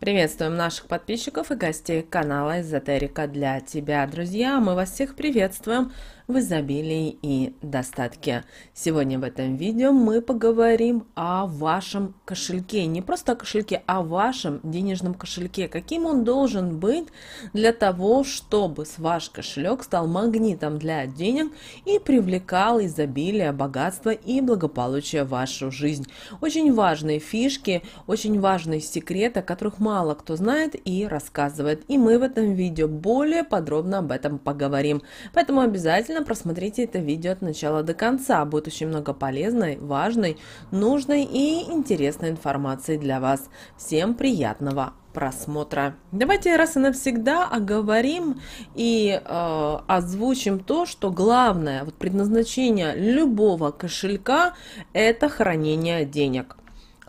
Приветствуем наших подписчиков и гостей канала «Эзотерика для тебя». Друзья, мы вас всех приветствуем в изобилии и достатке. Сегодня в этом видео мы поговорим о вашем кошельке. Не просто о кошельке, а о вашем денежном кошельке. Каким он должен быть для того, чтобы ваш кошелек стал магнитом для денег и привлекал изобилие, богатство и благополучие в вашу жизнь. Очень важные фишки, очень важные секреты, о которых мало кто знает и рассказывает. И мы в этом видео более подробно об этом поговорим. Поэтому обязательно обязательно просмотрите это видео от начала до конца. Будет очень много полезной, важной, нужной и интересной информации для вас. Всем приятного просмотра. Давайте раз и навсегда оговорим и э, озвучим то, что главное вот предназначение любого кошелька это хранение денег.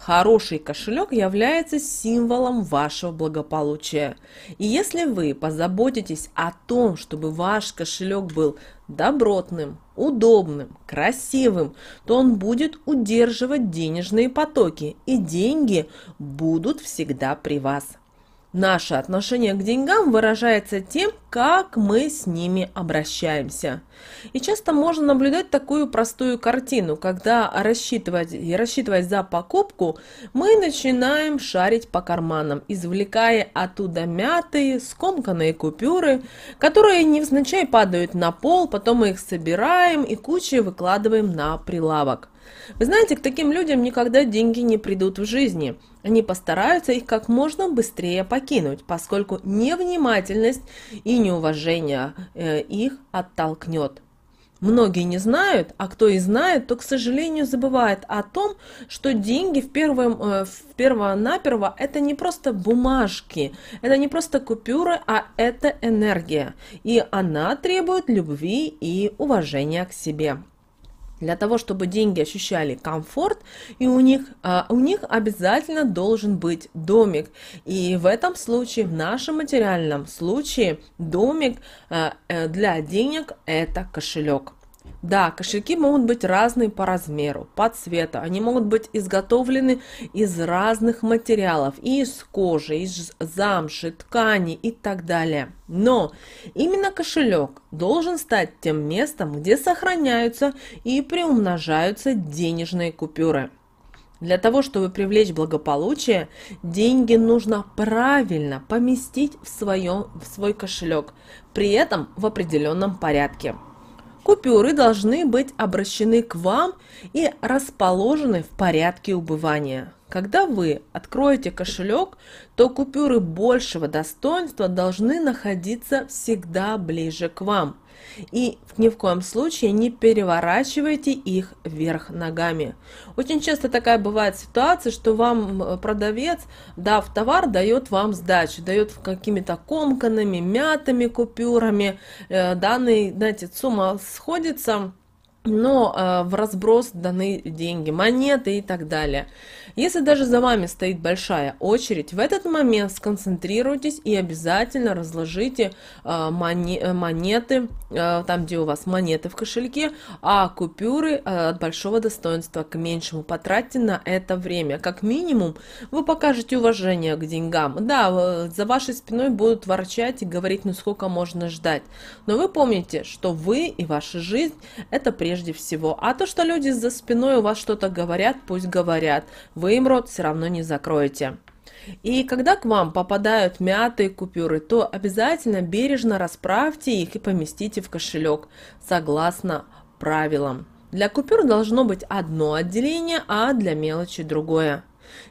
Хороший кошелек является символом вашего благополучия. И если вы позаботитесь о том, чтобы ваш кошелек был добротным, удобным, красивым, то он будет удерживать денежные потоки, и деньги будут всегда при вас. Наше отношение к деньгам выражается тем, как мы с ними обращаемся. И часто можно наблюдать такую простую картину, когда рассчитывать, рассчитывать за покупку, мы начинаем шарить по карманам, извлекая оттуда мятые, скомканные купюры, которые невзначай падают на пол, потом мы их собираем и кучей выкладываем на прилавок. Вы знаете, к таким людям никогда деньги не придут в жизни. Они постараются их как можно быстрее покинуть, поскольку невнимательность и неуважение э, их оттолкнет. Многие не знают, а кто и знает, то, к сожалению, забывает о том, что деньги в первом, э, в перво-наперво это не просто бумажки, это не просто купюры, а это энергия. И она требует любви и уважения к себе для того, чтобы деньги ощущали комфорт, и у них, а, у них обязательно должен быть домик. И в этом случае, в нашем материальном случае, домик а, э, для денег – это кошелек. Да, кошельки могут быть разные по размеру, по цвету. Они могут быть изготовлены из разных материалов, из кожи, из замши, ткани и так далее. Но именно кошелек должен стать тем местом, где сохраняются и приумножаются денежные купюры. Для того, чтобы привлечь благополучие, деньги нужно правильно поместить в, свое, в свой кошелек, при этом в определенном порядке. Купюры должны быть обращены к вам и расположены в порядке убывания. Когда вы откроете кошелек, то купюры большего достоинства должны находиться всегда ближе к вам – и ни в коем случае не переворачивайте их вверх ногами. Очень часто такая бывает ситуация, что вам продавец, дав товар, дает вам сдачу, дает какими-то комканными, мятыми купюрами. Э, данный, знаете, сумма сходится но э, в разброс даны деньги, монеты и так далее. Если даже за вами стоит большая очередь, в этот момент сконцентрируйтесь и обязательно разложите э, моне э, монеты, э, там где у вас монеты в кошельке, а купюры э, от большого достоинства к меньшему. Потратьте на это время. Как минимум вы покажете уважение к деньгам. Да, э, за вашей спиной будут ворчать и говорить, ну сколько можно ждать. Но вы помните, что вы и ваша жизнь это приятно прежде всего. А то, что люди за спиной у вас что-то говорят, пусть говорят. Вы им рот все равно не закроете. И когда к вам попадают мятые купюры, то обязательно бережно расправьте их и поместите в кошелек, согласно правилам. Для купюр должно быть одно отделение, а для мелочи другое.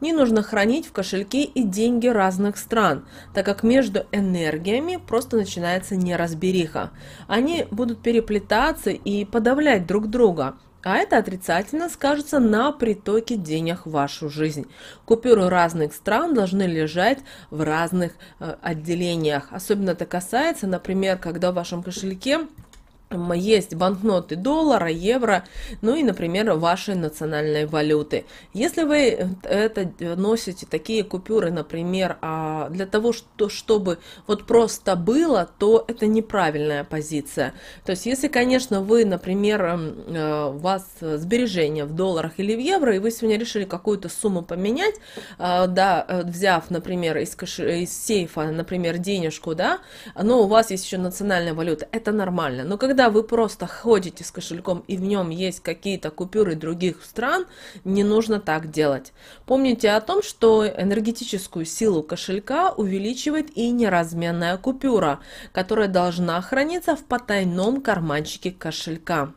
Не нужно хранить в кошельке и деньги разных стран, так как между энергиями просто начинается неразбериха. Они будут переплетаться и подавлять друг друга, а это отрицательно скажется на притоке денег в вашу жизнь. Купюры разных стран должны лежать в разных э, отделениях. Особенно это касается, например, когда в вашем кошельке есть банкноты доллара, евро, ну и, например, вашей национальной валюты. Если вы э, это э, носите, такие купюры, например, а, для того, что, чтобы вот просто было, то это неправильная позиция. То есть, если, конечно, вы, например, э, у вас сбережения в долларах или в евро, и вы сегодня решили какую-то сумму поменять, а, да, взяв, например, из, кош... из сейфа, например, денежку, да, но у вас есть еще национальная валюта, это нормально. Но когда когда вы просто ходите с кошельком и в нем есть какие-то купюры других стран, не нужно так делать. Помните о том, что энергетическую силу кошелька увеличивает и неразменная купюра, которая должна храниться в потайном карманчике кошелька.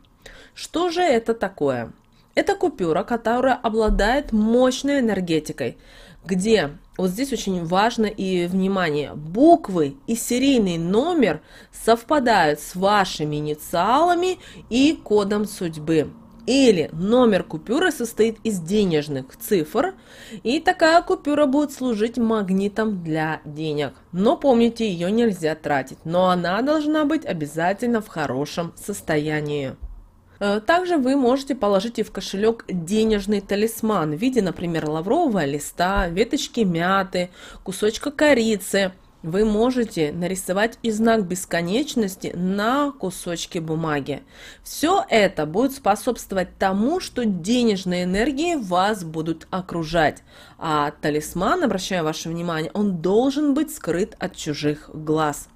Что же это такое? Это купюра, которая обладает мощной энергетикой, где вот здесь очень важно и внимание, буквы и серийный номер совпадают с вашими инициалами и кодом судьбы. Или номер купюры состоит из денежных цифр, и такая купюра будет служить магнитом для денег. Но помните, ее нельзя тратить, но она должна быть обязательно в хорошем состоянии. Э, также вы можете положить и в кошелек денежный талисман в виде, например, лаврового листа, веточки мяты, кусочка корицы. Вы можете нарисовать и знак бесконечности на кусочке бумаги. Все это будет способствовать тому, что денежные энергии вас будут окружать. А талисман, обращаю ваше внимание, он должен быть скрыт от чужих глаз.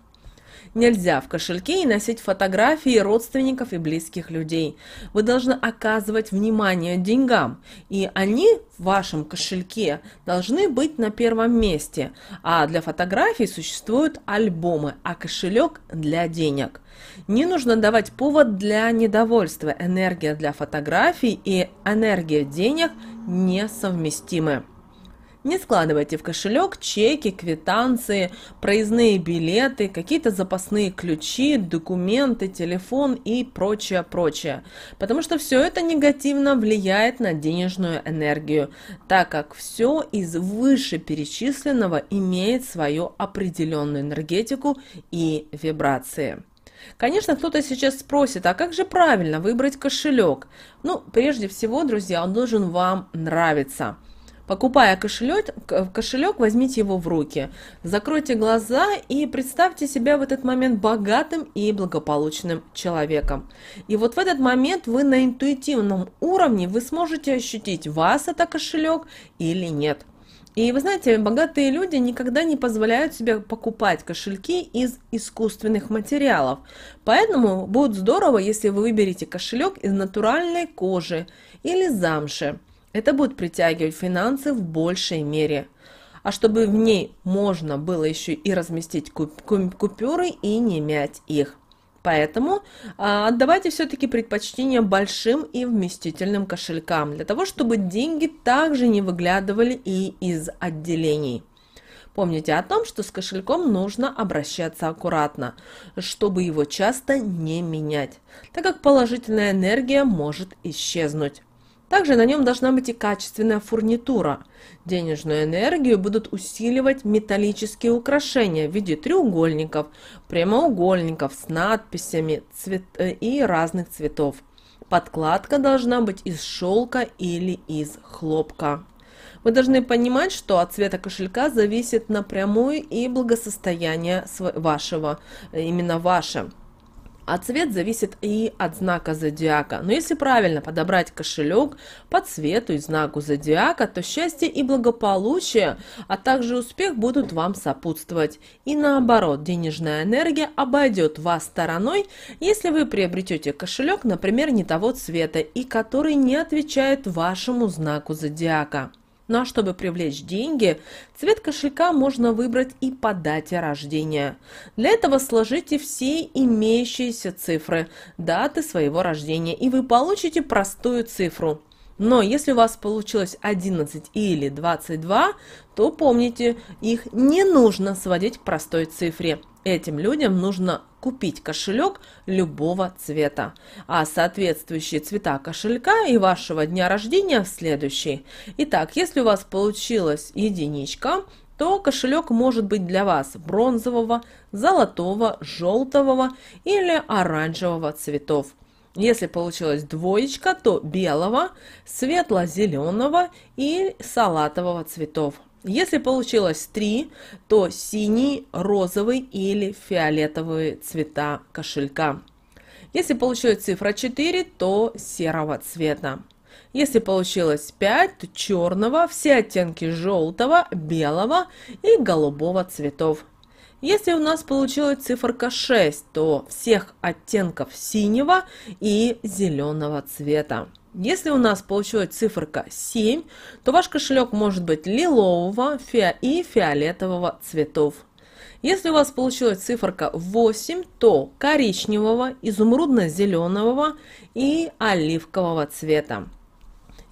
Нельзя в кошельке и носить фотографии родственников и близких людей. Вы должны оказывать внимание деньгам, и они в вашем кошельке должны быть на первом месте. А для фотографий существуют альбомы, а кошелек для денег. Не нужно давать повод для недовольства. Энергия для фотографий и энергия денег несовместимы. Не складывайте в кошелек чеки, квитанции, проездные билеты, какие-то запасные ключи, документы, телефон и прочее, прочее. Потому что все это негативно влияет на денежную энергию, так как все из вышеперечисленного имеет свою определенную энергетику и вибрации. Конечно, кто-то сейчас спросит, а как же правильно выбрать кошелек? Ну, прежде всего, друзья, он должен вам нравиться – Покупая кошелек, кошелек, возьмите его в руки, закройте глаза и представьте себя в этот момент богатым и благополучным человеком. И вот в этот момент вы на интуитивном уровне вы сможете ощутить, вас это кошелек или нет. И вы знаете, богатые люди никогда не позволяют себе покупать кошельки из искусственных материалов. Поэтому будет здорово, если вы выберете кошелек из натуральной кожи или замши. Это будет притягивать финансы в большей мере. А чтобы в ней можно было еще и разместить купюры и не мять их. Поэтому а, отдавайте все-таки предпочтение большим и вместительным кошелькам, для того, чтобы деньги также не выглядывали и из отделений. Помните о том, что с кошельком нужно обращаться аккуратно, чтобы его часто не менять, так как положительная энергия может исчезнуть. Также на нем должна быть и качественная фурнитура. Денежную энергию будут усиливать металлические украшения в виде треугольников, прямоугольников с надписями цвет... Э, и разных цветов. Подкладка должна быть из шелка или из хлопка. Вы должны понимать, что от цвета кошелька зависит напрямую и благосостояние вашего, э, именно ваше а цвет зависит и от знака зодиака. Но если правильно подобрать кошелек по цвету и знаку зодиака, то счастье и благополучие, а также успех будут вам сопутствовать. И наоборот, денежная энергия обойдет вас стороной, если вы приобретете кошелек, например, не того цвета и который не отвечает вашему знаку зодиака. Ну а чтобы привлечь деньги, цвет кошелька можно выбрать и по дате рождения. Для этого сложите все имеющиеся цифры, даты своего рождения, и вы получите простую цифру. Но если у вас получилось 11 или 22, то помните, их не нужно сводить к простой цифре. Этим людям нужно купить кошелек любого цвета, а соответствующие цвета кошелька и вашего дня рождения следующие. Итак, если у вас получилась единичка, то кошелек может быть для вас бронзового, золотого, желтого или оранжевого цветов. Если получилась двоечка, то белого, светло-зеленого и салатового цветов. Если получилось три, то синий, розовый или фиолетовые цвета кошелька. Если получилась цифра 4, то серого цвета. Если получилось 5, то черного, все оттенки желтого, белого и голубого цветов. Если у нас получилась циферка 6, то всех оттенков синего и зеленого цвета. Если у нас получилась циферка 7, то ваш кошелек может быть лилового и фиолетового цветов. Если у вас получилась циферка 8, то коричневого, изумрудно-зеленого и оливкового цвета.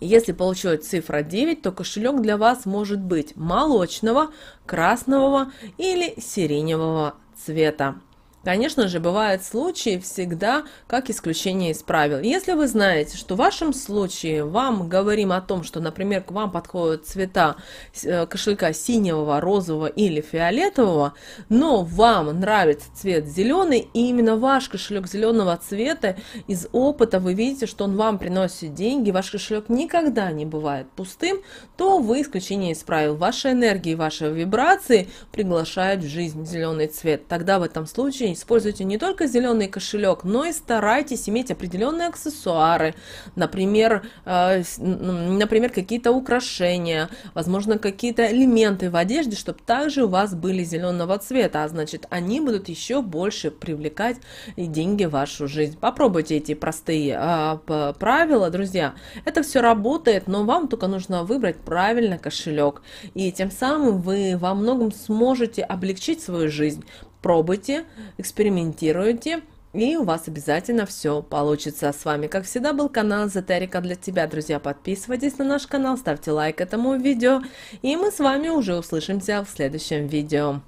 Если получилась цифра 9, то кошелек для вас может быть молочного, красного или сиреневого цвета. Конечно же, бывают случаи всегда как исключение из правил. Если вы знаете, что в вашем случае вам говорим о том, что, например, к вам подходят цвета э, кошелька синего, розового или фиолетового, но вам нравится цвет зеленый, и именно ваш кошелек зеленого цвета из опыта вы видите, что он вам приносит деньги, ваш кошелек никогда не бывает пустым, то вы исключение из правил. Ваша энергия и ваши вибрации приглашают в жизнь зеленый цвет. Тогда в этом случае Используйте не только зеленый кошелек, но и старайтесь иметь определенные аксессуары, например, э, например какие-то украшения, возможно, какие-то элементы в одежде, чтобы также у вас были зеленого цвета, а значит, они будут еще больше привлекать деньги в вашу жизнь. Попробуйте эти простые э, правила, друзья. Это все работает, но вам только нужно выбрать правильно кошелек, и тем самым вы во многом сможете облегчить свою жизнь, пробуйте, экспериментируйте, и у вас обязательно все получится. С вами, как всегда, был канал Эзотерика для тебя. Друзья, подписывайтесь на наш канал, ставьте лайк этому видео. И мы с вами уже услышимся в следующем видео.